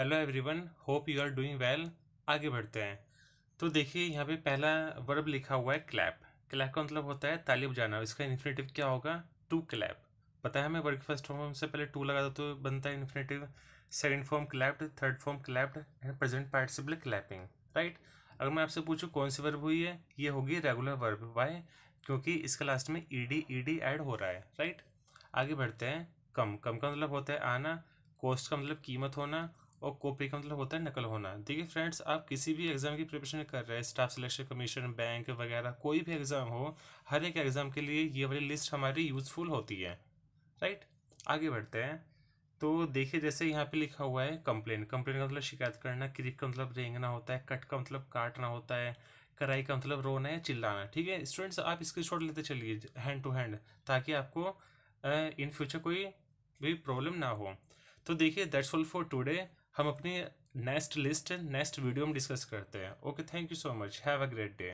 hello everyone hope you are doing well आगे बढ़ते हैं तो देखिए यहाँ पे पहला वर्ब लिखा हुआ है क्लैप क्लैप का मतलब होता है ताली बजाना इसका इन्फिनेटिव क्या होगा टू क्लैप पता है हमें वर्ग फर्स्ट फॉर्म से पहले टू लगा दो तो बनता है infinitive second form clapped third form clapped and present participle clapping right अगर मैं आपसे पूछूँ कौन सी वर्ब हुई है ये होगी रेगुलर वर्ब वाई क्योंकि इसका लास्ट में E D E D ed हो रहा है राइट आगे बढ़ते हैं कम कम का मतलब होता है आना कॉस्ट का मतलब कीमत होना और कॉपी का मतलब होता है नकल होना देखिए फ्रेंड्स आप किसी भी एग्ज़ाम की प्रिपरेशन कर रहे हैं स्टाफ सिलेक्शन कमीशन बैंक वगैरह कोई भी एग्ज़ाम हो हर एक एग्ज़ाम के लिए ये वाली लिस्ट हमारी यूज़फुल होती है राइट आगे बढ़ते हैं तो देखिए जैसे यहाँ पे लिखा हुआ है कंप्लेन कंप्लेन का मतलब शिकायत करना क्रिप का मतलब रेंगना होता है कट का मतलब काटना होता है कराई का मतलब रोना या चिल्लाना ठीक है स्टूडेंट्स आप इसकी शॉट लेते चलिए हैंड टू हैंड ताकि आपको इन फ्यूचर कोई भी प्रॉब्लम ना हो तो देखिए दैट्स ऑल फॉर टुडे हम अपने नेक्स्ट लिस्ट नेक्स्ट वीडियो में डिस्कस करते हैं okay thank you so much have a great day